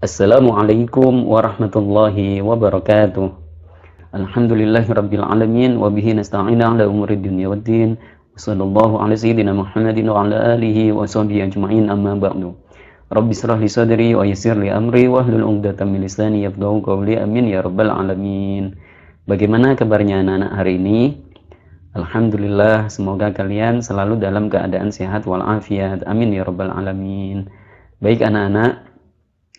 Assalamualaikum warahmatullahi wabarakatuh. Alhamdulillahirabbil alamin wa bihi nasta'inu ala umuri dunya waddin. Wassallallahu ala sayyidina Muhammadin wa ala alihi wa sahbihi ajma'in amma ba'du. Rabbi israh li sadri wa yassir li amri wa hlul 'uqdatam min lisani yafqahu qawli amin ya rabbal alamin. Bagaimana kabarnya anak-anak hari ini? Alhamdulillah, semoga kalian selalu dalam keadaan sehat walafiat. Amin ya rabbal alamin. Baik anak-anak,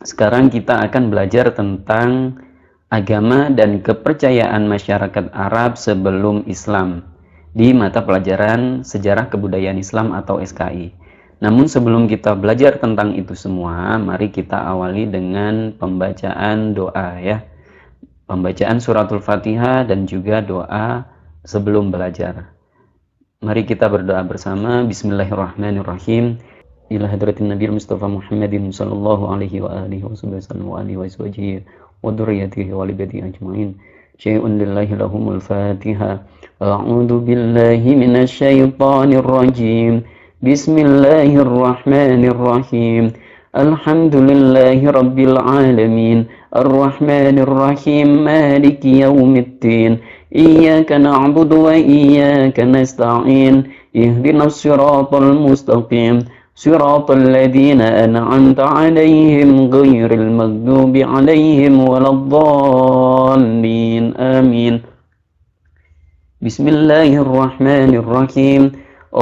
sekarang kita akan belajar tentang agama dan kepercayaan masyarakat Arab sebelum Islam di mata pelajaran Sejarah Kebudayaan Islam atau SKI. Namun sebelum kita belajar tentang itu semua, mari kita awali dengan pembacaan doa ya. Pembacaan suratul Fatihah dan juga doa sebelum belajar. Mari kita berdoa bersama. Bismillahirrahmanirrahim. إلى هدرة النبي المصطفى محمد صلى الله عليه وآله وصحبه وسلم وآله وزوجه وذريته والبيته أجمعين شيء لله لهم الفاتحة أعوذ بالله من الشيطان الرجيم بسم الله الرحمن الرحيم الحمد لله رب العالمين الرحمن الرحيم مالك يوم الدين إياك نعبد وإياك نستعين اهدنا الصراط المستقيم صراط الذين أنعمت عليهم غير المغضوب عليهم ولا الضالين آمين بسم الله الرحمن الرحيم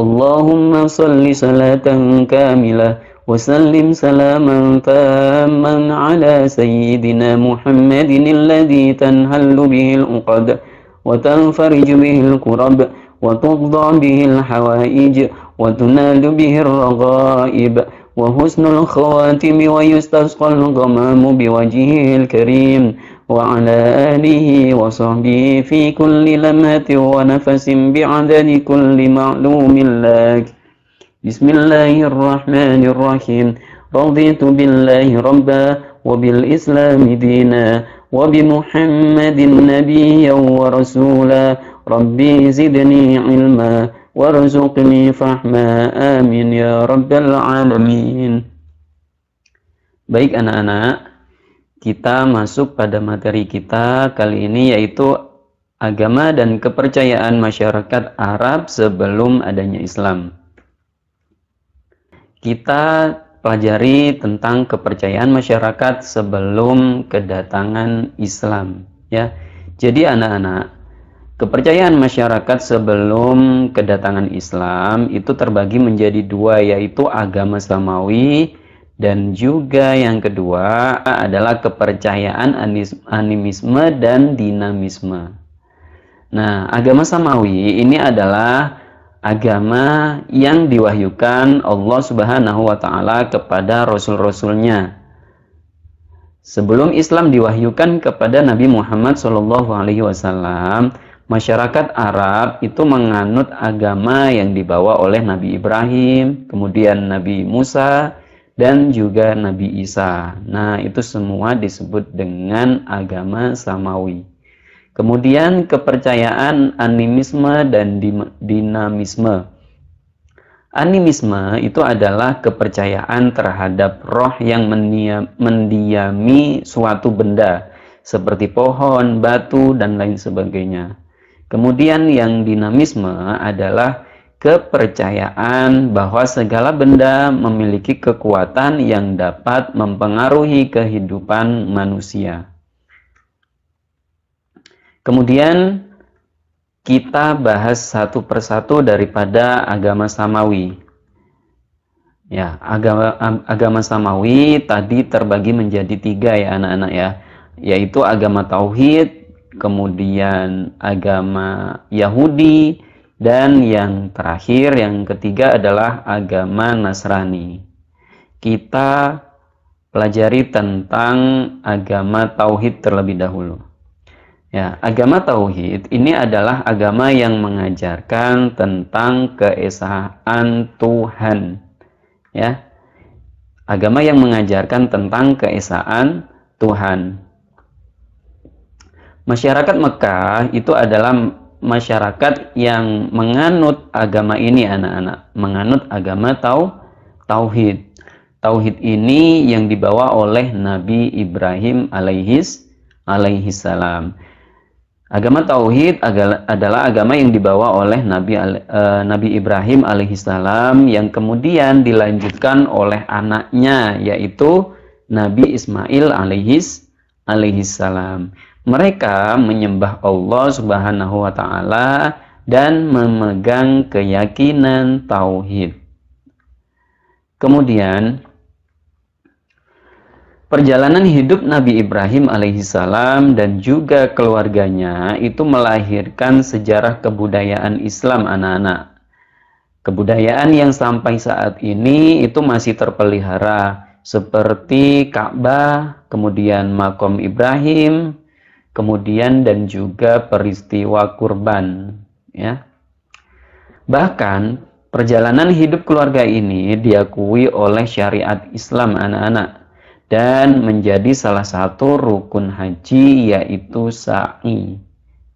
اللهم صل صلاة كاملة وسلم سلاما تاما على سيدنا محمد الذي تنهل به الأقد وتنفرج به الكرب وتقضى به الحوائج وتنال به الرغائب وحسن الخواتم ويستسقى الغمام بوجهه الكريم وعلى آله وصحبه في كل لمحة ونفس بعدد كل معلوم لك بسم الله الرحمن الرحيم رضيت بالله ربا وبالإسلام دينا وبمحمد نبيا ورسولا ربي زدني علما وارزقني فحما آمين ya رب العالمين Baik anak-anak, kita masuk pada materi kita kali ini yaitu agama dan kepercayaan masyarakat Arab sebelum adanya Islam. Kita pelajari tentang kepercayaan masyarakat sebelum kedatangan Islam ya. Jadi anak-anak, Kepercayaan masyarakat sebelum kedatangan Islam itu terbagi menjadi dua yaitu agama samawi dan juga yang kedua adalah kepercayaan animisme dan dinamisme. Nah, agama samawi ini adalah agama yang diwahyukan Allah Subhanahu wa taala kepada rasul-rasulnya. Sebelum Islam diwahyukan kepada Nabi Muhammad SAW masyarakat Arab itu menganut agama yang dibawa oleh Nabi Ibrahim, kemudian Nabi Musa, dan juga Nabi Isa. Nah, itu semua disebut dengan agama Samawi. Kemudian kepercayaan animisme dan dinamisme. Animisme itu adalah kepercayaan terhadap roh yang mendiami suatu benda seperti pohon, batu, dan lain sebagainya. Kemudian yang dinamisme adalah kepercayaan bahwa segala benda memiliki kekuatan yang dapat mempengaruhi kehidupan manusia. Kemudian kita bahas satu persatu daripada agama samawi. Ya, agama agama samawi tadi terbagi menjadi tiga ya anak-anak ya, yaitu agama tauhid, kemudian agama Yahudi, dan yang terakhir, yang ketiga adalah agama Nasrani. Kita pelajari tentang agama tauhid terlebih dahulu. Ya, agama tauhid ini adalah agama yang mengajarkan tentang keesaan Tuhan. Ya. Agama yang mengajarkan tentang keesaan Tuhan. Masyarakat Mekah itu adalah masyarakat yang menganut agama ini anak-anak, menganut agama tau tauhid. Tauhid ini yang dibawa oleh Nabi Ibrahim alaihis alaihis salam. Agama tauhid adalah agama yang dibawa oleh Nabi eh, Nabi Ibrahim alaihis salam yang kemudian dilanjutkan oleh anaknya yaitu Nabi Ismail alaihis alaihis salam mereka menyembah Allah Subhanahu wa taala dan memegang keyakinan tauhid. Kemudian Perjalanan hidup Nabi Ibrahim alaihissalam dan juga keluarganya itu melahirkan sejarah kebudayaan Islam anak-anak. Kebudayaan yang sampai saat ini itu masih terpelihara seperti Ka'bah, kemudian makom Ibrahim, kemudian dan juga peristiwa kurban ya bahkan perjalanan hidup keluarga ini diakui oleh syariat Islam anak-anak dan menjadi salah satu rukun haji yaitu sa'i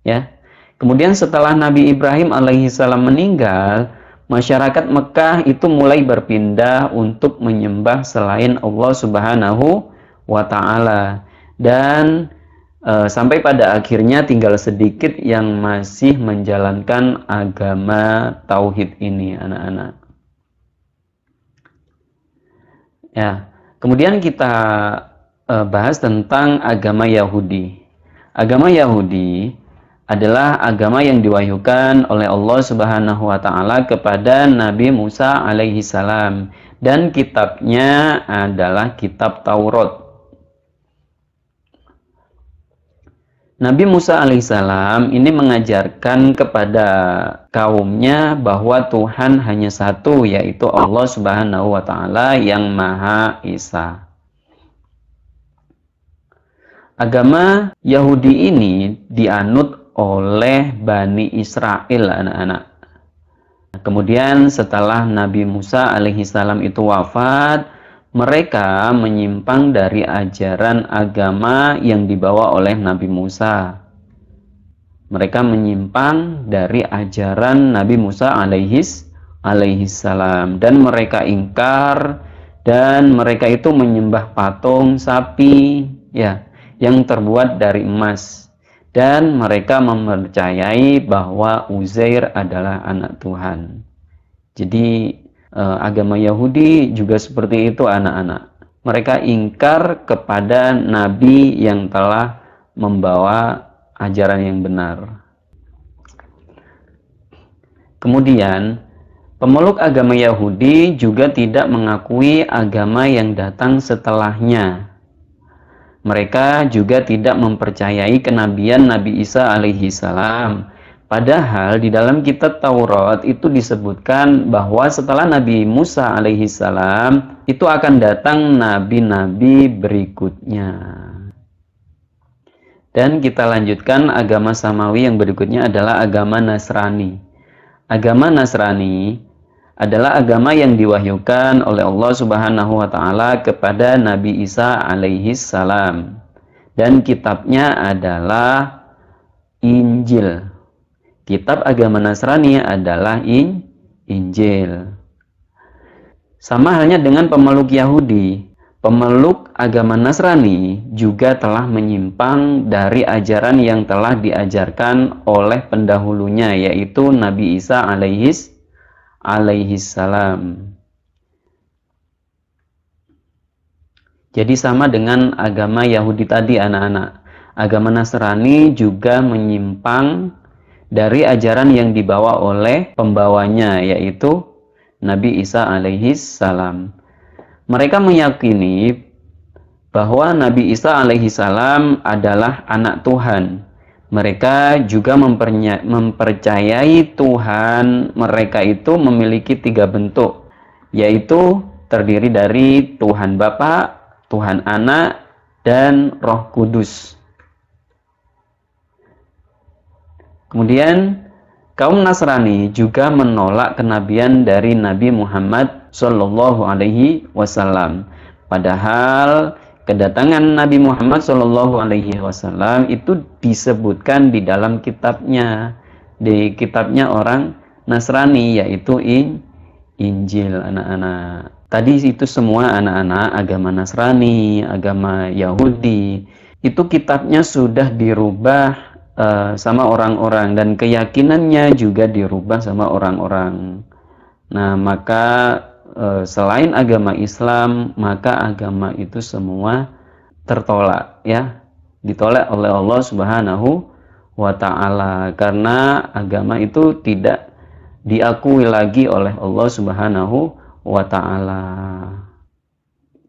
ya kemudian setelah Nabi Ibrahim alaihi salam meninggal masyarakat Mekah itu mulai berpindah untuk menyembah selain Allah Subhanahu wa taala dan uh, sampai pada akhirnya tinggal sedikit yang masih menjalankan agama tauhid ini anak-anak. Ya, kemudian kita uh, bahas tentang agama Yahudi. Agama Yahudi adalah agama yang diwahyukan oleh Allah Subhanahu wa taala kepada Nabi Musa alaihi salam dan kitabnya adalah kitab Taurat. Nabi Musa alaihissalam ini mengajarkan kepada kaumnya bahwa Tuhan hanya satu yaitu Allah Subhanahu wa taala yang Maha Esa. Agama Yahudi ini dianut oleh Bani Israel anak-anak. Kemudian setelah Nabi Musa alaihissalam itu wafat, mereka menyimpang dari ajaran agama yang dibawa oleh Nabi Musa. Mereka menyimpang dari ajaran Nabi Musa alaihis alaihis salam dan mereka ingkar dan mereka itu menyembah patung sapi ya yang terbuat dari emas dan mereka mempercayai bahwa Uzair adalah anak Tuhan. Jadi Eh, agama Yahudi juga seperti itu anak-anak. Mereka ingkar kepada nabi yang telah membawa ajaran yang benar. Kemudian, pemeluk agama Yahudi juga tidak mengakui agama yang datang setelahnya. Mereka juga tidak mempercayai kenabian Nabi Isa alaihi salam Padahal di dalam kitab Taurat itu disebutkan bahwa setelah Nabi Musa alaihi salam itu akan datang nabi-nabi berikutnya. Dan kita lanjutkan agama Samawi yang berikutnya adalah agama Nasrani. Agama Nasrani adalah agama yang diwahyukan oleh Allah Subhanahu wa taala kepada Nabi Isa alaihi salam. Dan kitabnya adalah Injil kitab agama Nasrani adalah in, Injil. Sama halnya dengan pemeluk Yahudi, pemeluk agama Nasrani juga telah menyimpang dari ajaran yang telah diajarkan oleh pendahulunya yaitu Nabi Isa alaihis alaihis salam. Jadi sama dengan agama Yahudi tadi anak-anak. Agama Nasrani juga menyimpang dari ajaran yang dibawa oleh pembawanya yaitu Nabi Isa alaihi salam. Mereka meyakini bahwa Nabi Isa alaihi salam adalah anak Tuhan. Mereka juga mempercayai Tuhan mereka itu memiliki tiga bentuk, yaitu terdiri dari Tuhan Bapa, Tuhan Anak, dan Roh Kudus. Kemudian kaum Nasrani juga menolak kenabian dari Nabi Muhammad Shallallahu Alaihi Wasallam. Padahal kedatangan Nabi Muhammad Shallallahu Alaihi Wasallam itu disebutkan di dalam kitabnya, di kitabnya orang Nasrani yaitu In, Injil anak-anak. Tadi itu semua anak-anak agama Nasrani, agama Yahudi. Itu kitabnya sudah dirubah uh, sama orang-orang dan keyakinannya juga dirubah sama orang-orang. Nah, maka uh, selain agama Islam, maka agama itu semua tertolak ya, ditolak oleh Allah Subhanahu wa taala karena agama itu tidak diakui lagi oleh Allah Subhanahu wa taala.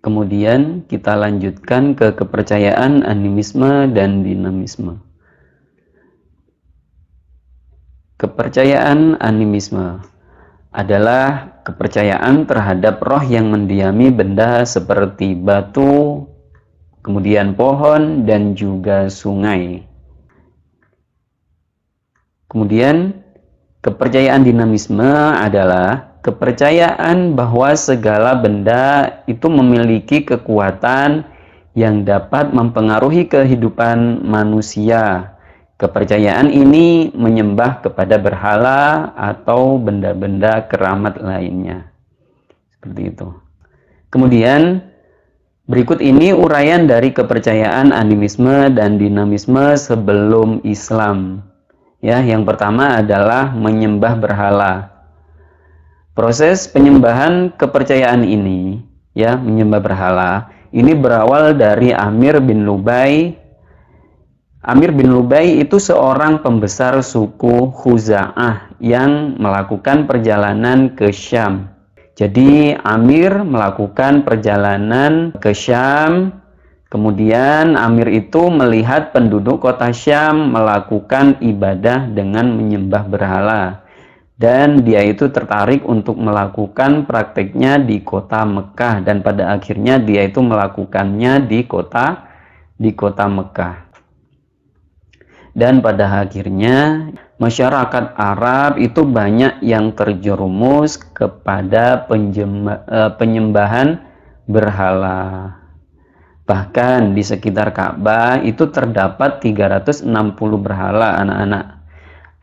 Kemudian kita lanjutkan ke kepercayaan animisme dan dinamisme. Kepercayaan animisme adalah kepercayaan terhadap roh yang mendiami benda seperti batu, kemudian pohon, dan juga sungai. Kemudian, kepercayaan dinamisme adalah kepercayaan bahwa segala benda itu memiliki kekuatan yang dapat mempengaruhi kehidupan manusia Kepercayaan ini menyembah kepada berhala atau benda-benda keramat lainnya. Seperti itu. Kemudian, berikut ini uraian dari kepercayaan animisme dan dinamisme sebelum Islam. Ya, yang pertama adalah menyembah berhala. Proses penyembahan kepercayaan ini, ya, menyembah berhala, ini berawal dari Amir bin Lubai Amir bin Lubai itu seorang pembesar suku Khuza'ah yang melakukan perjalanan ke Syam. Jadi Amir melakukan perjalanan ke Syam, kemudian Amir itu melihat penduduk kota Syam melakukan ibadah dengan menyembah berhala. Dan dia itu tertarik untuk melakukan prakteknya di kota Mekah dan pada akhirnya dia itu melakukannya di kota di kota Mekah dan pada akhirnya masyarakat Arab itu banyak yang terjerumus kepada e, penyembahan berhala. Bahkan di sekitar Ka'bah itu terdapat 360 berhala anak-anak.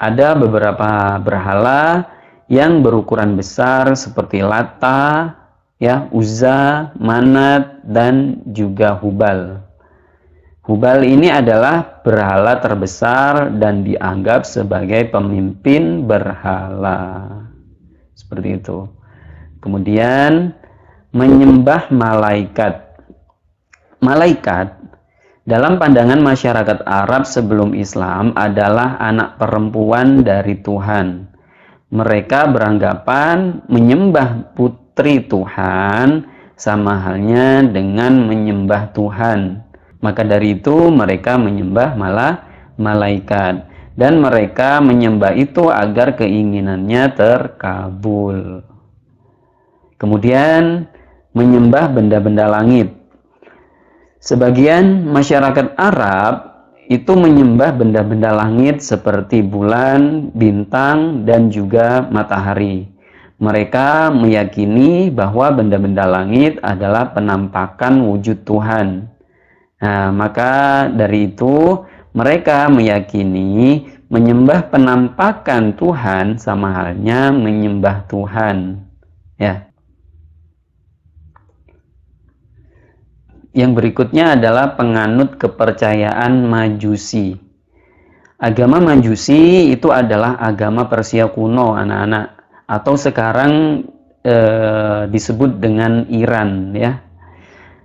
Ada beberapa berhala yang berukuran besar seperti Lata, ya, Uzza, Manat dan juga Hubal. Hubal ini adalah berhala terbesar dan dianggap sebagai pemimpin berhala. Seperti itu. Kemudian menyembah malaikat. Malaikat dalam pandangan masyarakat Arab sebelum Islam adalah anak perempuan dari Tuhan. Mereka beranggapan menyembah putri Tuhan sama halnya dengan menyembah Tuhan maka dari itu mereka menyembah malah malaikat dan mereka menyembah itu agar keinginannya terkabul. Kemudian menyembah benda-benda langit. Sebagian masyarakat Arab itu menyembah benda-benda langit seperti bulan, bintang, dan juga matahari. Mereka meyakini bahwa benda-benda langit adalah penampakan wujud Tuhan Nah, maka dari itu mereka meyakini menyembah penampakan Tuhan sama halnya menyembah Tuhan. Ya. Yang berikutnya adalah penganut kepercayaan Majusi. Agama Majusi itu adalah agama Persia kuno, anak-anak, atau sekarang eh, disebut dengan Iran, ya.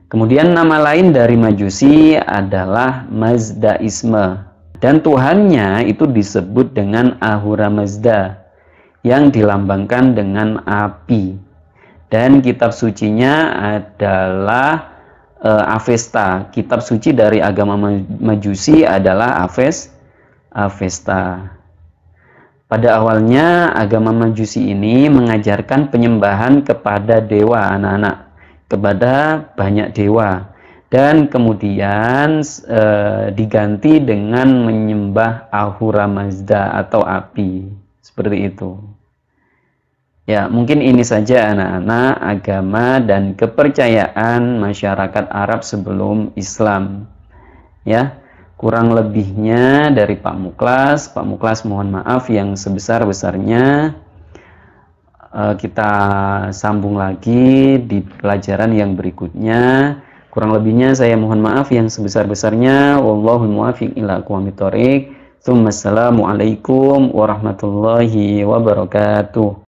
Kemudian nama lain dari Majusi adalah Mazdaisme dan Tuhannya itu disebut dengan Ahura Mazda yang dilambangkan dengan api. Dan kitab sucinya adalah e, Avesta. Kitab suci dari agama Majusi adalah Aves Avesta. Pada awalnya agama Majusi ini mengajarkan penyembahan kepada dewa anak-anak kepada banyak dewa dan kemudian e, diganti dengan menyembah Ahura Mazda atau api seperti itu. Ya, mungkin ini saja anak-anak agama dan kepercayaan masyarakat Arab sebelum Islam. Ya, kurang lebihnya dari Pak Muklas, Pak Muklas mohon maaf yang sebesar-besarnya. Eh, kita sambung lagi di pelajaran yang berikutnya. Kurang lebihnya saya mohon maaf yang sebesar-besarnya. Wallahul muafiq ila kuamitorik. Assalamualaikum warahmatullahi wabarakatuh.